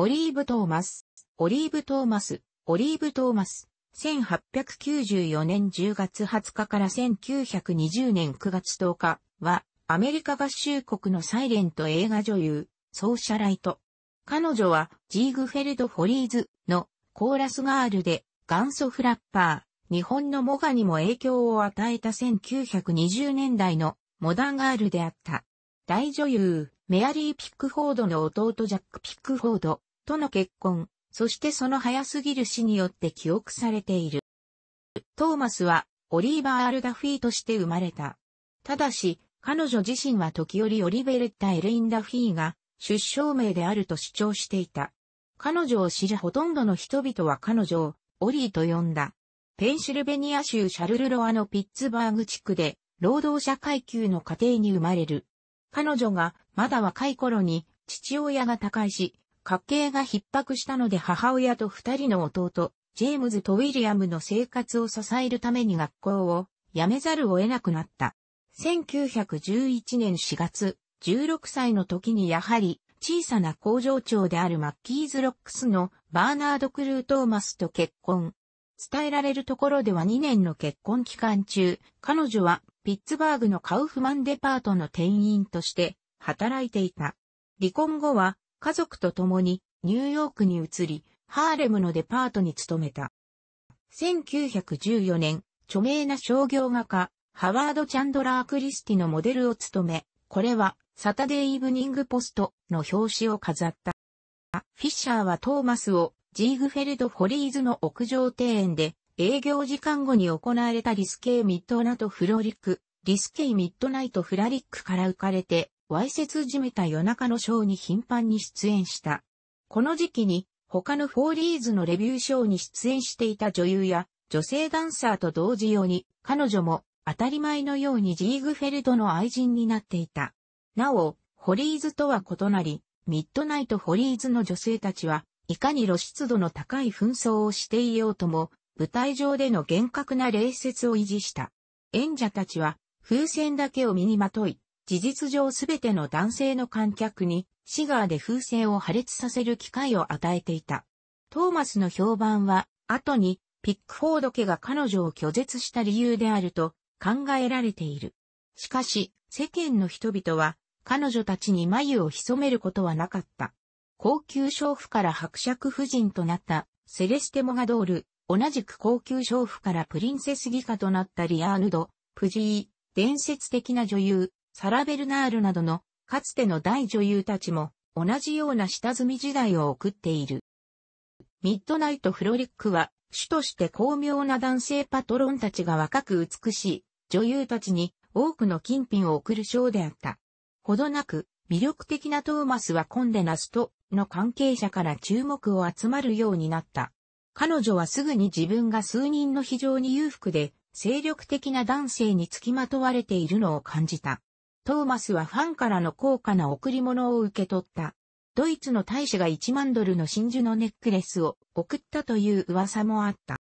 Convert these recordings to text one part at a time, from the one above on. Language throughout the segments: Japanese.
オリーブ・トーマス、オリーブ・トーマス、オリーブ・トーマス、1894年10月20日から1920年9月10日は、アメリカ合衆国のサイレント映画女優、ソーシャライト。彼女は、ジーグフェルド・フォリーズのコーラスガールで、元祖フラッパー、日本のモガにも影響を与えた1920年代のモダンガールであった。大女優、メアリー・ピックフォードの弟ジャック・ピックフォード、との結婚、そしてその早すぎる死によって記憶されている。トーマスはオリーバー・アルダフィーとして生まれた。ただし、彼女自身は時折オリベレッタ・エレイン・ダフィーが出生名であると主張していた。彼女を知るほとんどの人々は彼女をオリーと呼んだ。ペンシルベニア州シャルルロアのピッツバーグ地区で労働者階級の家庭に生まれる。彼女がまだ若い頃に父親が他界し、家計が逼迫したので母親と二人の弟、ジェームズとウィリアムの生活を支えるために学校を辞めざるを得なくなった。1911年4月、16歳の時にやはり小さな工場長であるマッキーズ・ロックスのバーナード・クルー・トーマスと結婚。伝えられるところでは2年の結婚期間中、彼女はピッツバーグのカウフマンデパートの店員として働いていた。離婚後は家族と共にニューヨークに移り、ハーレムのデパートに勤めた。1914年、著名な商業画家、ハワード・チャンドラー・クリスティのモデルを務め、これはサタデー・イブニング・ポストの表紙を飾った。フィッシャーはトーマスをジーグフェルド・フォリーズの屋上庭園で営業時間後に行われたリスケイ・ミッドナイト・フロリック、リスケイ・ミッドナイト・フラリックから浮かれてわいせつじめた夜中のショーに頻繁に出演した。この時期に、他のフォーリーズのレビューショーに出演していた女優や女性ダンサーと同時ように、彼女も当たり前のようにジーグフェルドの愛人になっていた。なお、ホリーズとは異なり、ミッドナイトホリーズの女性たちは、いかに露出度の高い紛争をしていようとも、舞台上での厳格な礼節を維持した。演者たちは、風船だけを身にまとい、事実上すべての男性の観客にシガーで風船を破裂させる機会を与えていた。トーマスの評判は、後にピックフォード家が彼女を拒絶した理由であると考えられている。しかし、世間の人々は彼女たちに眉を潜めることはなかった。高級娼婦から伯爵夫人となったセレステ・モガドール、同じく高級娼婦からプリンセスギカとなったリアーヌド、プジー、伝説的な女優、サラ・ベルナールなどのかつての大女優たちも同じような下積み時代を送っている。ミッドナイト・フロリックは主として巧妙な男性パトロンたちが若く美しい女優たちに多くの金品を送る賞であった。ほどなく魅力的なトーマスはコンデナスとの関係者から注目を集まるようになった。彼女はすぐに自分が数人の非常に裕福で精力的な男性につきまとわれているのを感じた。トーマスはファンからの高価な贈り物を受け取った。ドイツの大使が1万ドルの真珠のネックレスを送ったという噂もあった。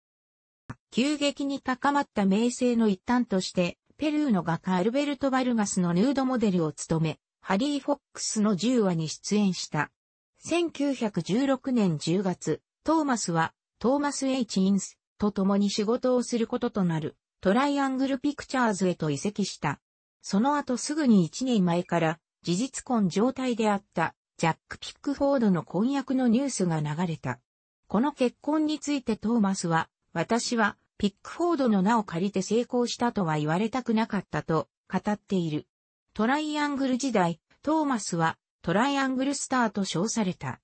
急激に高まった名声の一端として、ペルーの画家アルベルト・バルガスのヌードモデルを務め、ハリー・フォックスの10話に出演した。1916年10月、トーマスは、トーマス・ H・ インスと共に仕事をすることとなる、トライアングル・ピクチャーズへと移籍した。その後すぐに1年前から事実婚状態であったジャック・ピックフォードの婚約のニュースが流れた。この結婚についてトーマスは、私はピックフォードの名を借りて成功したとは言われたくなかったと語っている。トライアングル時代、トーマスはトライアングルスターと称された。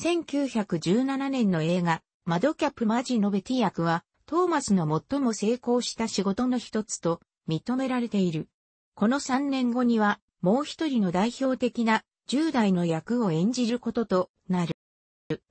1917年の映画、マドキャップマジノベティ役は、トーマスの最も成功した仕事の一つと認められている。この3年後には、もう一人の代表的な10代の役を演じることとなる。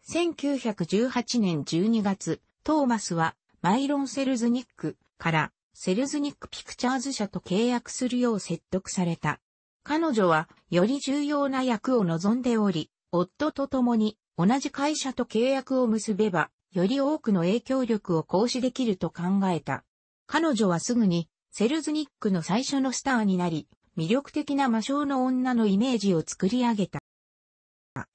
1918年12月、トーマスはマイロン・セルズニックからセルズニック・ピクチャーズ社と契約するよう説得された。彼女はより重要な役を望んでおり、夫と共に同じ会社と契約を結べば、より多くの影響力を行使できると考えた。彼女はすぐにセルズニックの最初のスターになり、魅力的な魔性の女のイメージを作り上げた。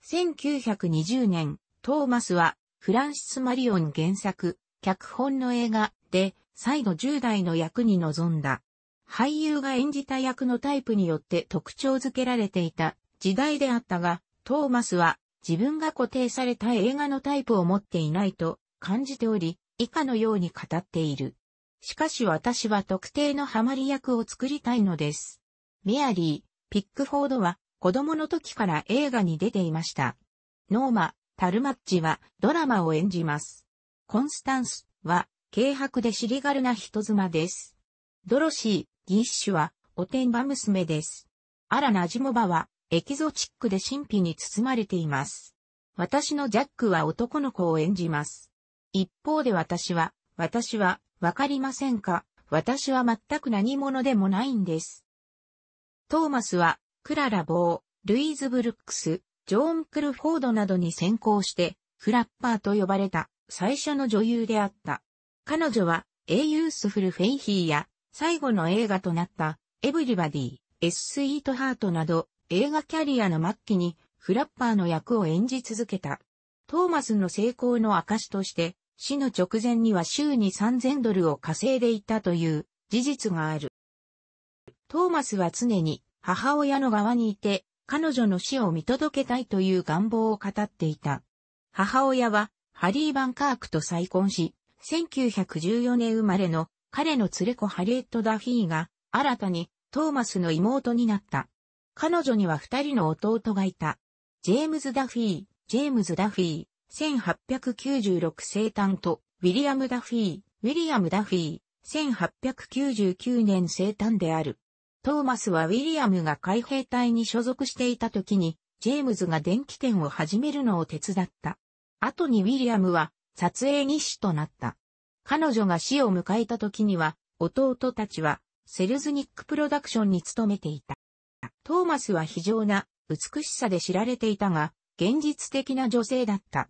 1920年、トーマスは、フランシス・マリオン原作、脚本の映画で、再度10代の役に臨んだ。俳優が演じた役のタイプによって特徴づけられていた時代であったが、トーマスは自分が固定された映画のタイプを持っていないと感じており、以下のように語っている。しかし私は特定のハマり役を作りたいのです。メアリー、ピックフォードは子供の時から映画に出ていました。ノーマ、タルマッチはドラマを演じます。コンスタンスは軽薄で尻軽な人妻です。ドロシー、ギッシュはおてんば娘です。アラナジモバはエキゾチックで神秘に包まれています。私のジャックは男の子を演じます。一方で私は、私はわかりませんか私は全く何者でもないんです。トーマスは、クララ・ボー、ルイーズ・ブルックス、ジョーン・クルフォードなどに先行して、フラッパーと呼ばれた最初の女優であった。彼女は、A ユースフル・フェイヒーや、最後の映画となった、エブリバディ、エス・スイート・ハートなど、映画キャリアの末期に、フラッパーの役を演じ続けた。トーマスの成功の証として、死の直前には週に3000ドルを稼いでいたという事実がある。トーマスは常に母親の側にいて、彼女の死を見届けたいという願望を語っていた。母親はハリー・バンカークと再婚し、1914年生まれの彼の連れ子ハリエット・ダフィーが新たにトーマスの妹になった。彼女には二人の弟がいた。ジェームズ・ダフィー、ジェームズ・ダフィー、1896生誕と、ウィリアム・ダフィー、ウィリアム・ダフィー、1899年生誕である。トーマスはウィリアムが海兵隊に所属していた時に、ジェームズが電気店を始めるのを手伝った。後にウィリアムは撮影技師となった。彼女が死を迎えた時には、弟たちはセルズニックプロダクションに勤めていた。トーマスは非常な美しさで知られていたが、現実的な女性だった。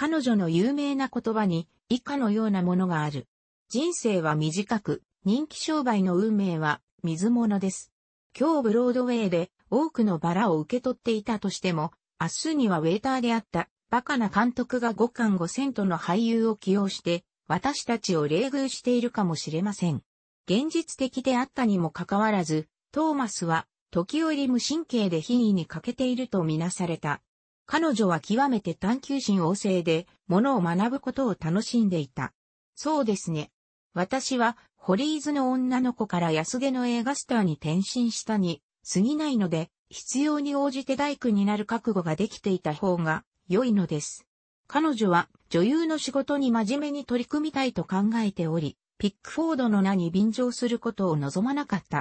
彼女の有名な言葉に以下のようなものがある。人生は短く、人気商売の運命は水物です。今日ブロードウェイで多くのバラを受け取っていたとしても、明日にはウェイターであったバカな監督が5巻5千との俳優を起用して、私たちを冷遇しているかもしれません。現実的であったにもかかわらず、トーマスは時折無神経で品位に欠けているとみなされた。彼女は極めて探求心旺盛で、ものを学ぶことを楽しんでいた。そうですね。私は、ホリーズの女の子から安毛の映画スターに転身したに、過ぎないので、必要に応じて大工になる覚悟ができていた方が良いのです。彼女は女優の仕事に真面目に取り組みたいと考えており、ピックフォードの名に便乗することを望まなかった。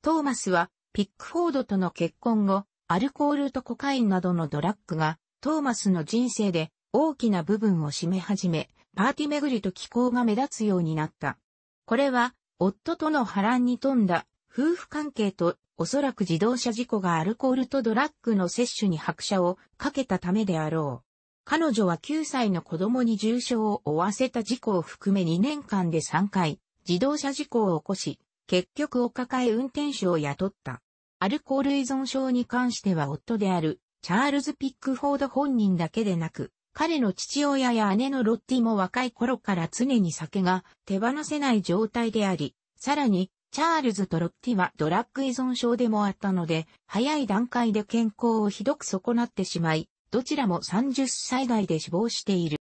トーマスはピックフォードとの結婚後、アルコールとコカインなどのドラッグが、トーマスの人生で大きな部分を占め始め、パーティ巡りと気候が目立つようになった。これは、夫との波乱に富んだ夫婦関係とおそらく自動車事故がアルコールとドラッグの摂取に拍車をかけたためであろう。彼女は9歳の子供に重傷を負わせた事故を含め2年間で3回、自動車事故を起こし、結局お抱え運転手を雇った。アルコール依存症に関しては夫であるチャールズ・ピックフォード本人だけでなく、彼の父親や姉のロッティも若い頃から常に酒が手放せない状態であり、さらに、チャールズとロッティはドラッグ依存症でもあったので、早い段階で健康をひどく損なってしまい、どちらも30歳代で死亡している。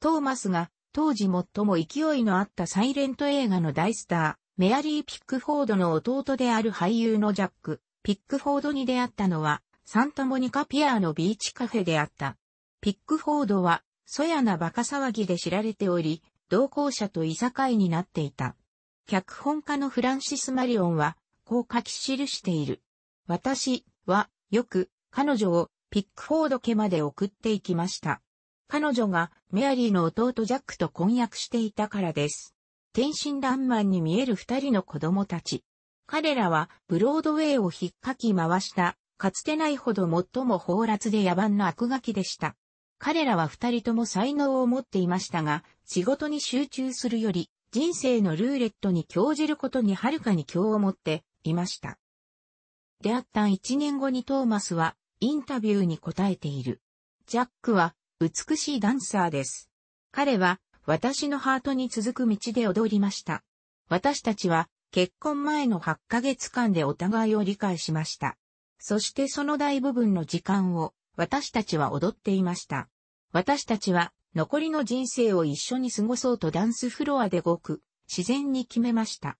トーマスが当時最も勢いのあったサイレント映画の大スター、メアリー・ピックフォードの弟である俳優のジャック、ピックフォードに出会ったのは、サンタモニカピアーのビーチカフェであった。ピックフォードは、そやなバカ騒ぎで知られており、同行者といさかいになっていた。脚本家のフランシス・マリオンは、こう書き記している。私は、よく、彼女を、ピックフォード家まで送っていきました。彼女が、メアリーの弟ジャックと婚約していたからです。天真爛漫に見える二人の子供たち。彼らはブロードウェイを引っかき回した、かつてないほど最も放辣で野蛮な悪ガキでした。彼らは二人とも才能を持っていましたが、仕事に集中するより、人生のルーレットに興じることにはるかに興を持っていました。出会った一年後にトーマスは、インタビューに答えている。ジャックは、美しいダンサーです。彼は、私のハートに続く道で踊りました。私たちは結婚前の8ヶ月間でお互いを理解しました。そしてその大部分の時間を私たちは踊っていました。私たちは残りの人生を一緒に過ごそうとダンスフロアでごく自然に決めました。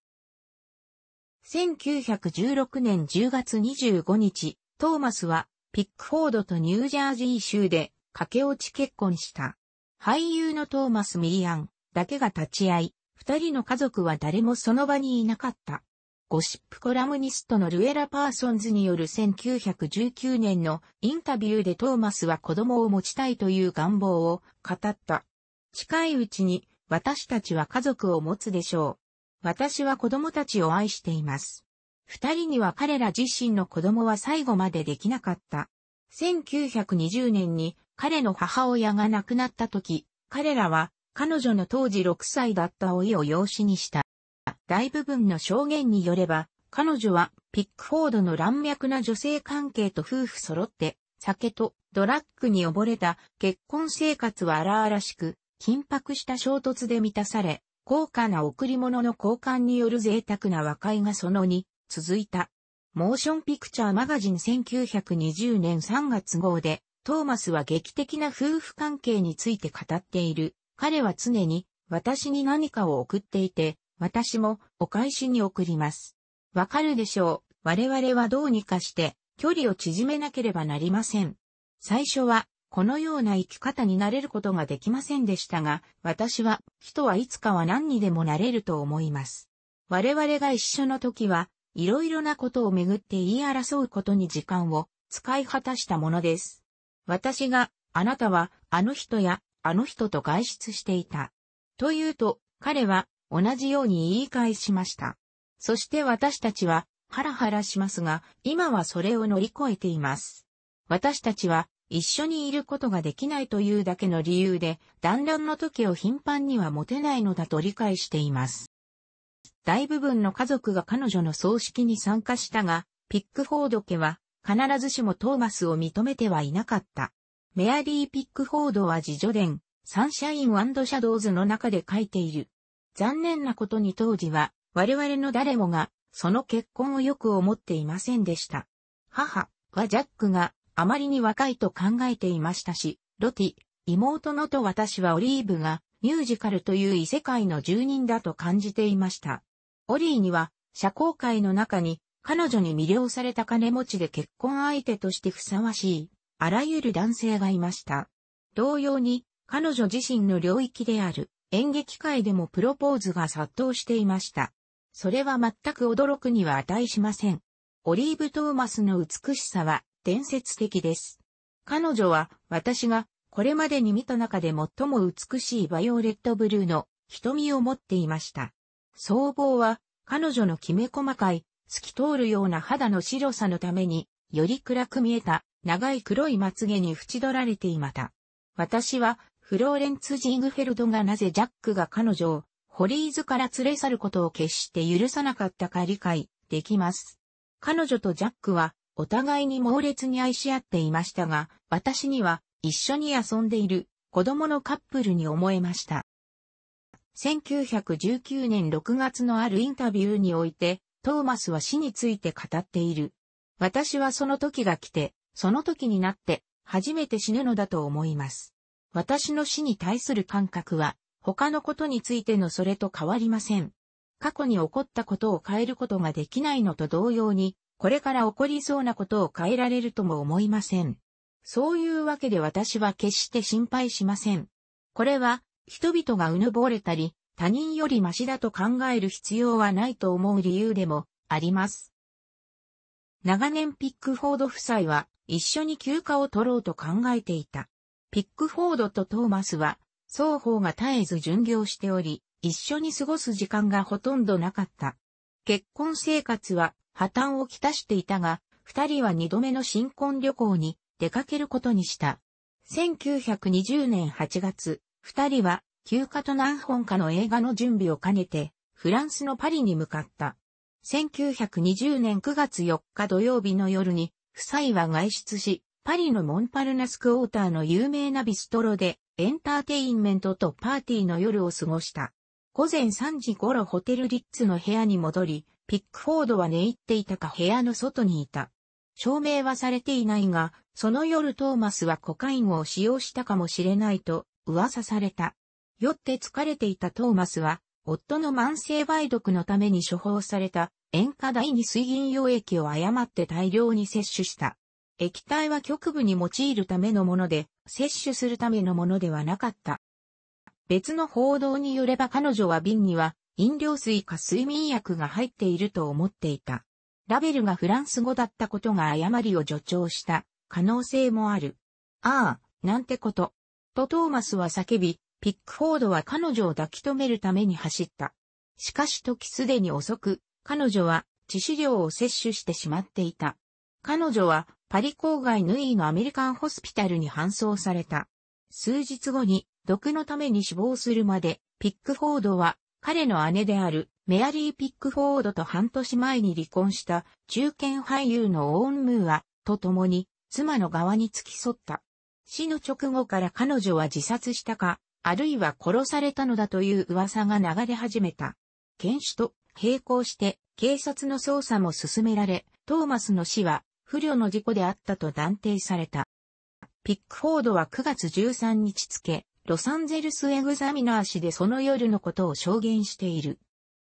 1916年10月25日、トーマスはピックフォードとニュージャージー州で駆け落ち結婚した。俳優のトーマス・ミリアンだけが立ち会い、二人の家族は誰もその場にいなかった。ゴシップコラムニストのルエラ・パーソンズによる1919年のインタビューでトーマスは子供を持ちたいという願望を語った。近いうちに私たちは家族を持つでしょう。私は子供たちを愛しています。二人には彼ら自身の子供は最後までできなかった。1920年に彼の母親が亡くなった時、彼らは彼女の当時6歳だった老いを養子にした。大部分の証言によれば、彼女はピックフォードの乱脈な女性関係と夫婦揃って、酒とドラッグに溺れた結婚生活は荒々しく、緊迫した衝突で満たされ、高価な贈り物の交換による贅沢な和解がその2、続いた。モーションピクチャーマガジン1920年3月号で、トーマスは劇的な夫婦関係について語っている。彼は常に私に何かを送っていて、私もお返しに送ります。わかるでしょう。我々はどうにかして距離を縮めなければなりません。最初はこのような生き方になれることができませんでしたが、私は人はいつかは何にでもなれると思います。我々が一緒の時は、いろいろなことをめぐって言い争うことに時間を使い果たしたものです。私が、あなたは、あの人や、あの人と外出していた。というと、彼は、同じように言い返しました。そして私たちは、ハラハラしますが、今はそれを乗り越えています。私たちは、一緒にいることができないというだけの理由で、団らの時を頻繁には持てないのだと理解しています。大部分の家族が彼女の葬式に参加したが、ピックフォード家は必ずしもトーマスを認めてはいなかった。メアリー・ピックフォードは自助伝、サンシャインワンド・シャドウズの中で書いている。残念なことに当時は、我々の誰もが、その結婚をよく思っていませんでした。母はジャックがあまりに若いと考えていましたし、ロティ、妹のと私はオリーブがミュージカルという異世界の住人だと感じていました。オリーには社交界の中に彼女に魅了された金持ちで結婚相手としてふさわしい、あらゆる男性がいました。同様に、彼女自身の領域である演劇界でもプロポーズが殺到していました。それは全く驚くには値しません。オリーブ・トーマスの美しさは伝説的です。彼女は私がこれまでに見た中で最も美しいバイオレットブルーの瞳を持っていました。僧帽は彼女のきめ細かい透き通るような肌の白さのために、より暗く見えた長い黒いまつげに縁取られていまた。私は、フローレンツ・ジングフェルドがなぜジャックが彼女をホリーズから連れ去ることを決して許さなかったか理解できます。彼女とジャックはお互いに猛烈に愛し合っていましたが、私には一緒に遊んでいる子供のカップルに思えました。1919年6月のあるインタビューにおいて、トーマスは死について語っている。私はその時が来て、その時になって、初めて死ぬのだと思います。私の死に対する感覚は、他のことについてのそれと変わりません。過去に起こったことを変えることができないのと同様に、これから起こりそうなことを変えられるとも思いません。そういうわけで私は決して心配しません。これは、人々がうぬぼれたり、他人よりマシだと考える必要はないと思う理由でもあります。長年ピックフォード夫妻は一緒に休暇を取ろうと考えていた。ピックフォードとトーマスは双方が絶えず巡業しており、一緒に過ごす時間がほとんどなかった。結婚生活は破綻をきたしていたが、二人は二度目の新婚旅行に出かけることにした。1920年8月、二人は休暇と何本かの映画の準備を兼ねて、フランスのパリに向かった。1920年9月4日土曜日の夜に、夫妻は外出し、パリのモンパルナスクォーターの有名なビストロで、エンターテインメントとパーティーの夜を過ごした。午前3時頃ホテルリッツの部屋に戻り、ピックフォードは寝入っていたか部屋の外にいた。証明はされていないが、その夜トーマスはコカインを使用したかもしれないと噂された。酔って疲れていたトーマスは、夫の慢性梅毒のために処方された塩化第二水銀溶液を誤って大量に摂取した。液体は局部に用いるためのもので、摂取するためのものではなかった。別の報道によれば彼女は瓶には飲料水か睡眠薬が入っていると思っていた。ラベルがフランス語だったことが誤りを助長した可能性もある。ああ、なんてこと。とトーマスは叫び、ピックフォードは彼女を抱き止めるために走った。しかし時すでに遅く、彼女は致死量を摂取してしまっていた。彼女はパリ郊外ヌイのアメリカンホスピタルに搬送された。数日後に毒のために死亡するまで、ピックフォードは彼の姉であるメアリー・ピックフォードと半年前に離婚した中堅俳優のオーン・ムーアと共に妻の側に付き添った。死の直後から彼女は自殺したか、あるいは殺されたのだという噂が流れ始めた。検視と並行して警察の捜査も進められ、トーマスの死は不慮の事故であったと断定された。ピックフォードは9月13日付、ロサンゼルスエグザミナー誌でその夜のことを証言している。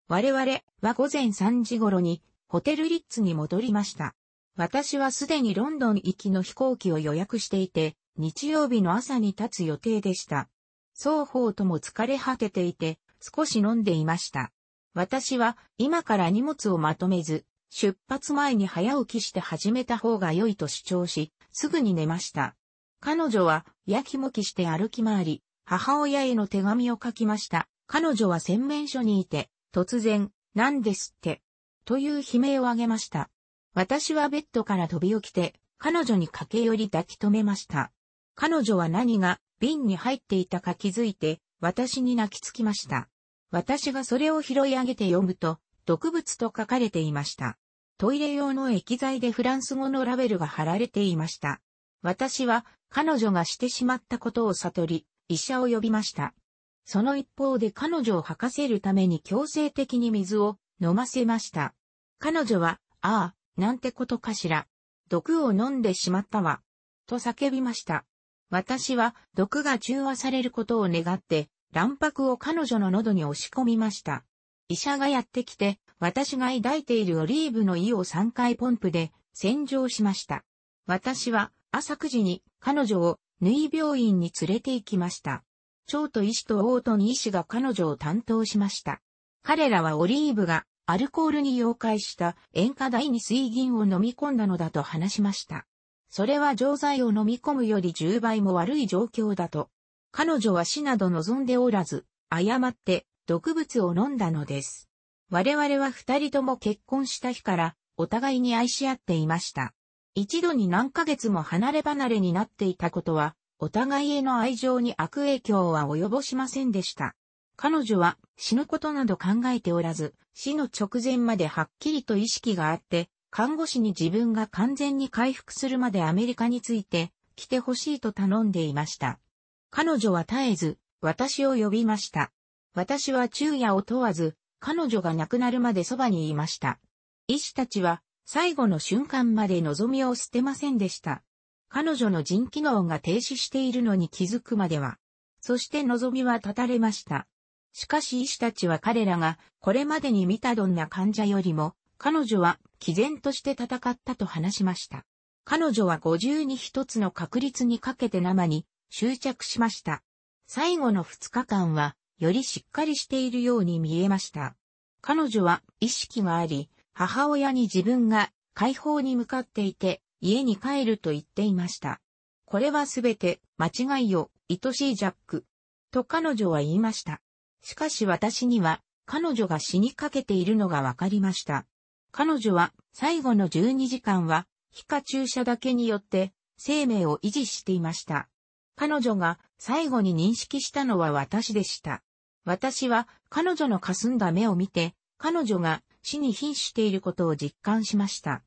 我々は午前3時頃にホテルリッツに戻りました。私はすでにロンドン行きの飛行機を予約していて、日曜日の朝に立つ予定でした。双方とも疲れ果てていて、少し飲んでいました。私は今から荷物をまとめず、出発前に早起きして始めた方が良いと主張し、すぐに寝ました。彼女はやきもきして歩き回り、母親への手紙を書きました。彼女は洗面所にいて、突然、何ですって、という悲鳴を上げました。私はベッドから飛び起きて、彼女に駆け寄り抱き止めました。彼女は何が瓶に入っていたか気づいて、私に泣きつきました。私がそれを拾い上げて読むと、毒物と書かれていました。トイレ用の液剤でフランス語のラベルが貼られていました。私は彼女がしてしまったことを悟り、医者を呼びました。その一方で彼女を吐かせるために強制的に水を飲ませました。彼女は、ああ、なんてことかしら。毒を飲んでしまったわ。と叫びました。私は毒が中和されることを願って卵白を彼女の喉に押し込みました。医者がやってきて、私が抱いているオリーブの胃を3回ポンプで洗浄しました。私は朝9時に彼女を縫い病院に連れて行きました。蝶と医師とオートに医師が彼女を担当しました。彼らはオリーブがアルコールに溶解した塩化大に水銀を飲み込んだのだと話しました。それは錠剤を飲み込むより10倍も悪い状況だと。彼女は死など望んでおらず、誤って毒物を飲んだのです。我々は二人とも結婚した日からお互いに愛し合っていました。一度に何ヶ月も離れ離れになっていたことは、お互いへの愛情に悪影響は及ぼしませんでした。彼女は死ぬことなど考えておらず、死の直前まではっきりと意識があって、看護師に自分が完全に回復するまでアメリカについて来てほしいと頼んでいました。彼女は絶えず、私を呼びました。私は昼夜を問わず、彼女が亡くなるまでそばにいました。医師たちは、最後の瞬間まで望みを捨てませんでした。彼女の腎機能が停止しているのに気づくまでは。そして望みは絶たれました。しかし医師たちは彼らがこれまでに見たどんな患者よりも、彼女は毅然として戦ったと話しました。彼女は5十二一つの確率にかけて生に執着しました。最後の2日間は、よりしっかりしているように見えました。彼女は意識があり、母親に自分が解放に向かっていて、家に帰ると言っていました。これはすべて間違いよ、愛しいジャック。と彼女は言いました。しかし私には彼女が死にかけているのがわかりました。彼女は最後の12時間は皮下注射だけによって生命を維持していました。彼女が最後に認識したのは私でした。私は彼女の霞んだ目を見て、彼女が死に瀕していることを実感しました。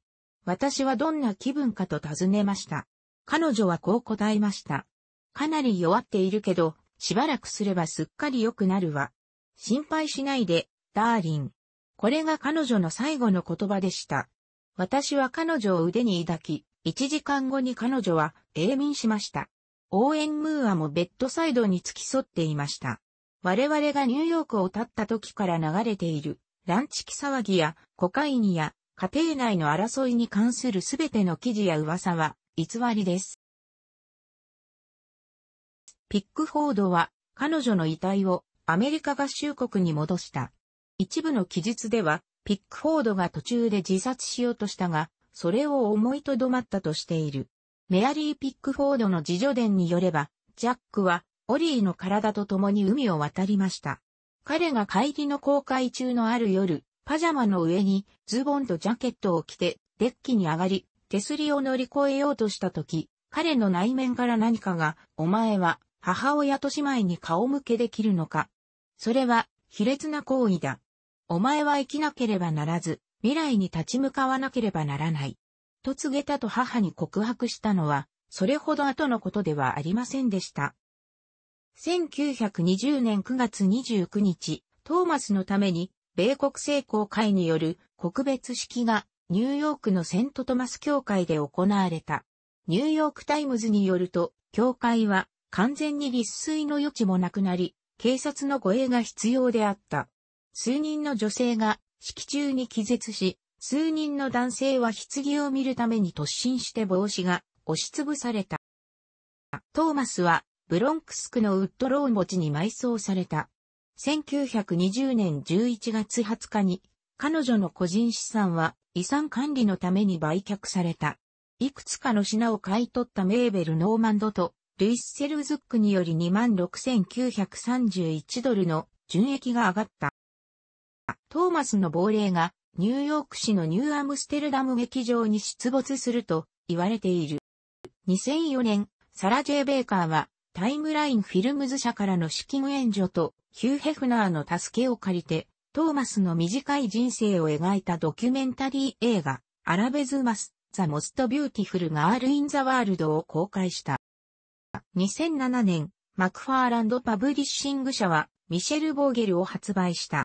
私はどんな気分かと尋ねました。彼女はこう答えました。かなり弱っているけど、しばらくすればすっかり良くなるわ。心配しないで、ダーリン。これが彼女の最後の言葉でした。私は彼女を腕に抱き、1時間後に彼女は永眠しました。応援ムーアもベッドサイドに付き添っていました。我々がニューヨークを立った時から流れている、ランチキ騒ぎや、コカインや、家庭内の争いに関するすべての記事や噂は、偽りです。ピックフォードは、彼女の遺体を、アメリカ合衆国に戻した。一部の記述では、ピックフォードが途中で自殺しようとしたが、それを思いとどまったとしている。メアリー・ピックフォードの自助伝によれば、ジャックは、オリーの体と共に海を渡りました。彼が帰りの公開中のある夜、パジャマの上にズボンとジャケットを着て、デッキに上がり、手すりを乗り越えようとした時、彼の内面から何かが、お前は母親と姉妹に顔向けできるのか。それは、卑劣な行為だ。お前は生きなければならず、未来に立ち向かわなければならない。と告げたと母に告白したのは、それほど後のことではありませんでした。1920年9月29日、トーマスのために、米国聖公会による告別式がニューヨークのセントトマス教会で行われた。ニューヨークタイムズによると、教会は完全に立水の余地もなくなり、警察の護衛が必要であった。数人の女性が式中に気絶し、数人の男性は棺を見るために突進して帽子が押しつぶされた。トーマスはブロンクスクのウッドローン墓地に埋葬された。1920年11月20日に彼女の個人資産は遺産管理のために売却された。いくつかの品を買い取ったメーベル・ノーマンドとルイス・セルズックにより26,931ドルの純益が上がった。トーマスの亡霊がニューヨーク市のニューアムステルダム劇場に出没すると言われている。2004年、サラ・ジェイ・ベーカーはタイムラインフィルムズ社からの資金援助とヒュー・ヘフナーの助けを借りてトーマスの短い人生を描いたドキュメンタリー映画アラベズ・マス・ザ・モスト・ビューティフル・ガール・イン・ザ・ワールドを公開した。2007年、マクファーランド・パブリッシング社はミシェル・ボーゲルを発売した。